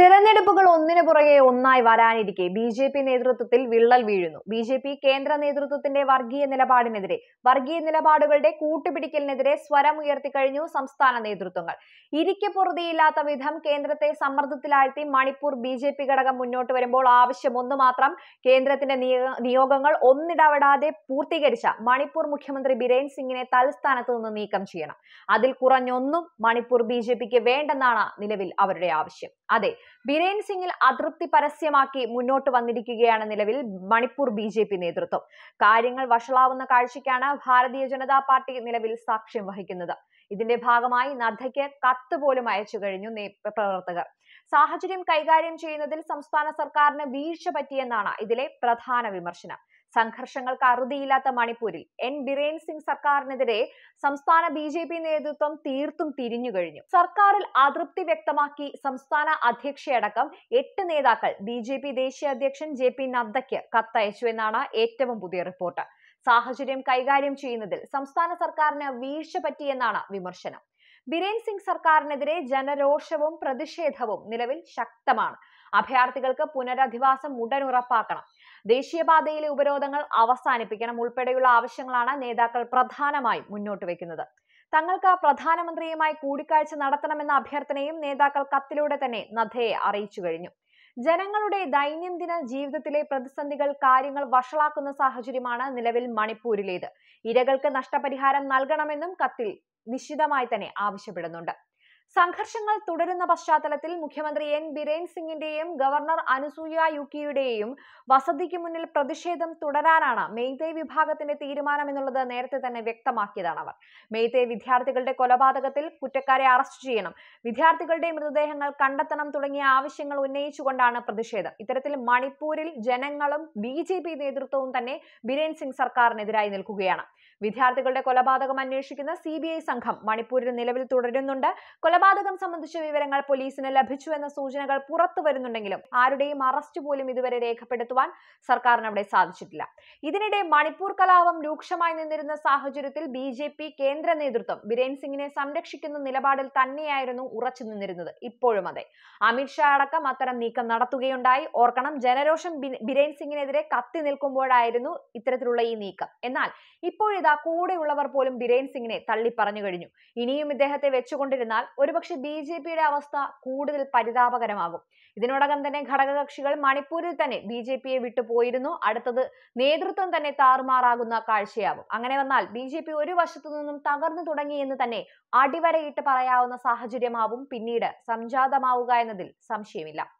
തെരഞ്ഞെടുപ്പുകൾ ഒന്നിന് പുറകെ ഒന്നായി വരാനിരിക്കെ ബി ജെ പി നേതൃത്വത്തിൽ വിള്ളൽ വീഴുന്നു ബി ജെ പി കേന്ദ്ര നേതൃത്വത്തിന്റെ വർഗീയ നിലപാടിനെതിരെ വർഗീയ നിലപാടുകളുടെ കൂട്ടുപിടിക്കലിനെതിരെ സ്വരം ഉയർത്തിക്കഴിഞ്ഞു സംസ്ഥാന നേതൃത്വങ്ങൾ ഇരിക്കെ പൊറുതിയില്ലാത്ത വിധം കേന്ദ്രത്തെ സമ്മർദ്ദത്തിലാഴ്ത്തി മണിപ്പൂർ ബി ജെ പി ഘടകം മുന്നോട്ട് വരുമ്പോൾ ആവശ്യം ഒന്ന് മാത്രം കേന്ദ്രത്തിന്റെ നിയോഗങ്ങൾ ഒന്നിടവിടാതെ പൂർത്തീകരിച്ച മണിപ്പൂർ മുഖ്യമന്ത്രി ബിരേൻ സിംഗിനെ തൽസ്ഥാനത്ത് നിന്ന് നീക്കം ചെയ്യണം അതിൽ കുറഞ്ഞൊന്നും മണിപ്പൂർ ബി വേണ്ടെന്നാണ് നിലവിൽ അവരുടെ ആവശ്യം അതെ ബിരേൻ സിംഗിൽ അതൃപ്തി പരസ്യമാക്കി മുന്നോട്ട് വന്നിരിക്കുകയാണ് നിലവിൽ മണിപ്പൂർ ബി ജെ പി നേതൃത്വം കാര്യങ്ങൾ വഷളാവുന്ന കാഴ്ചയ്ക്കാണ് ഭാരതീയ ജനതാ പാർട്ടി നിലവിൽ സാക്ഷ്യം വഹിക്കുന്നത് ഇതിന്റെ ഭാഗമായി നദ്ദയ്ക്ക് കത്ത് പോലും അയച്ചു കഴിഞ്ഞു പ്രവർത്തകർ സാഹചര്യം കൈകാര്യം ചെയ്യുന്നതിൽ സംസ്ഥാന സർക്കാരിന് വീഴ്ച പറ്റിയെന്നാണ് ഇതിലെ പ്രധാന വിമർശനം സംഘർഷങ്ങൾക്ക് അറുതിയില്ലാത്ത മണിപ്പൂരിൽ എൻ ബിരേൻ സിംഗ് സർക്കാരിനെതിരെ സംസ്ഥാന ബി ജെ പി നേതൃത്വം തീർത്തും തിരിഞ്ഞു കഴിഞ്ഞു സർക്കാരിൽ അതൃപ്തി വ്യക്തമാക്കി സംസ്ഥാന അധ്യക്ഷയടക്കം എട്ട് നേതാക്കൾ ബി ജെ പി ദേശീയ അധ്യക്ഷൻ ജെ പി നദ്ദയ്ക്ക് കത്തയച്ചു എന്നാണ് ഏറ്റവും പുതിയ റിപ്പോർട്ട് സാഹചര്യം കൈകാര്യം ചെയ്യുന്നതിൽ സംസ്ഥാന സർക്കാരിന് വീഴ്ച പറ്റിയെന്നാണ് വിമർശനം ബിരേൻ സിംഗ് സർക്കാരിനെതിരെ ജനരോഷവും പ്രതിഷേധവും നിലവിൽ ശക്തമാണ് അഭയാർത്ഥികൾക്ക് പുനരധിവാസം ഉടൻ ഉറപ്പാക്കണം ദേശീയപാതയിലെ ഉപരോധങ്ങൾ അവസാനിപ്പിക്കണം ഉൾപ്പെടെയുള്ള ആവശ്യങ്ങളാണ് നേതാക്കൾ പ്രധാനമായും മുന്നോട്ട് വെക്കുന്നത് തങ്ങൾക്ക് പ്രധാനമന്ത്രിയുമായി കൂടിക്കാഴ്ച നടത്തണമെന്ന അഭ്യർത്ഥനയും നേതാക്കൾ കത്തിലൂടെ തന്നെ നദ്ദയെ അറിയിച്ചു കഴിഞ്ഞു ജനങ്ങളുടെ ദൈനംദിന ജീവിതത്തിലെ പ്രതിസന്ധികൾ കാര്യങ്ങൾ വഷളാക്കുന്ന സാഹചര്യമാണ് നിലവിൽ മണിപ്പൂരിലേത് ഇരകൾക്ക് നഷ്ടപരിഹാരം നൽകണമെന്നും കത്തിൽ നിശിതമായി തന്നെ ആവശ്യപ്പെടുന്നുണ്ട് സംഘർഷങ്ങൾ തുടരുന്ന പശ്ചാത്തലത്തിൽ മുഖ്യമന്ത്രി എൻ ബിരേൻ സിംഗിന്റെയും ഗവർണർ അനുസൂയ യുക്കിയുടെയും വസതിക്ക് മുന്നിൽ പ്രതിഷേധം തുടരാനാണ് മെയ്തേ വിഭാഗത്തിന്റെ തീരുമാനം എന്നുള്ളത് നേരത്തെ തന്നെ വ്യക്തമാക്കിയതാണ് അവർ മെയ്തേ വിദ്യാർത്ഥികളുടെ കൊലപാതകത്തിൽ കുറ്റക്കാരെ അറസ്റ്റ് ചെയ്യണം വിദ്യാർത്ഥികളുടെ മൃതദേഹങ്ങൾ കണ്ടെത്തണം തുടങ്ങിയ ആവശ്യങ്ങൾ ഉന്നയിച്ചുകൊണ്ടാണ് പ്രതിഷേധം ഇത്തരത്തിൽ മണിപ്പൂരിൽ ജനങ്ങളും ബി നേതൃത്വവും തന്നെ ബിരേൻ സിംഗ് സർക്കാരിനെതിരായി നിൽക്കുകയാണ് വിദ്യാർത്ഥികളുടെ കൊലപാതകം അന്വേഷിക്കുന്ന സി സംഘം മണിപ്പൂരിൽ നിലവിൽ തുടരുന്നുണ്ട് കൊല കൊലപാതകം സംബന്ധിച്ച വിവരങ്ങൾ പോലീസിന് ലഭിച്ചുവെന്ന സൂചനകൾ പുറത്തു വരുന്നുണ്ടെങ്കിലും ആരുടെയും അറസ്റ്റ് പോലും ഇതുവരെ രേഖപ്പെടുത്തുവാൻ സർക്കാരിന് അവിടെ സാധിച്ചിട്ടില്ല ഇതിനിടെ മണിപ്പൂർ കലാപം രൂക്ഷമായി നിന്നിരുന്ന സാഹചര്യത്തിൽ ബി ജെ പി കേന്ദ്ര നേതൃത്വം ബിരേൻ സിംഗിനെ സംരക്ഷിക്കുന്ന നിലപാടിൽ തന്നെയായിരുന്നു ഉറച്ചു നിന്നിരുന്നത് ഇപ്പോഴും അതെ അമിത്ഷാ അടക്കം അത്തരം നീക്കം നടത്തുകയുണ്ടായി ഓർക്കണം ജനരോഷം ബിരേൻ സിംഗിനെതിരെ കത്തി നിൽക്കുമ്പോഴായിരുന്നു ഇത്തരത്തിലുള്ള ഈ നീക്കം എന്നാൽ ഇപ്പോഴിതാ കൂടെയുള്ളവർ പോലും ബിരേൻ സിംഗിനെ തള്ളിപ്പറഞ്ഞു കഴിഞ്ഞു ഇനിയും ഇദ്ദേഹത്തെ വെച്ചുകൊണ്ടിരുന്നാൽ ഒരു ഒരുപക്ഷെ ബി ജെ പിയുടെ അവസ്ഥ കൂടുതൽ പരിതാപകരമാകും ഇതിനോടകം തന്നെ ഘടകകക്ഷികൾ മണിപ്പൂരിൽ തന്നെ ബി ജെ പിയെ വിട്ടുപോയിരുന്നു അടുത്തത് നേതൃത്വം തന്നെ താറുമാറാകുന്ന കാഴ്ചയാകും അങ്ങനെ വന്നാൽ ബി ജെ പി ഒരു വശത്തു നിന്നും തകർന്നു തുടങ്ങി എന്ന് തന്നെ അടിവരയിട്ട് പറയാവുന്ന സാഹചര്യമാവും പിന്നീട് സംജാതമാവുക എന്നതിൽ സംശയമില്ല